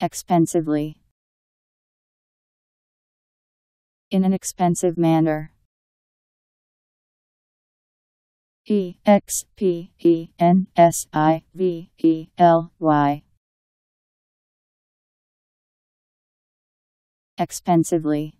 expensively in an expensive manner E X P E N S I V E L Y expensively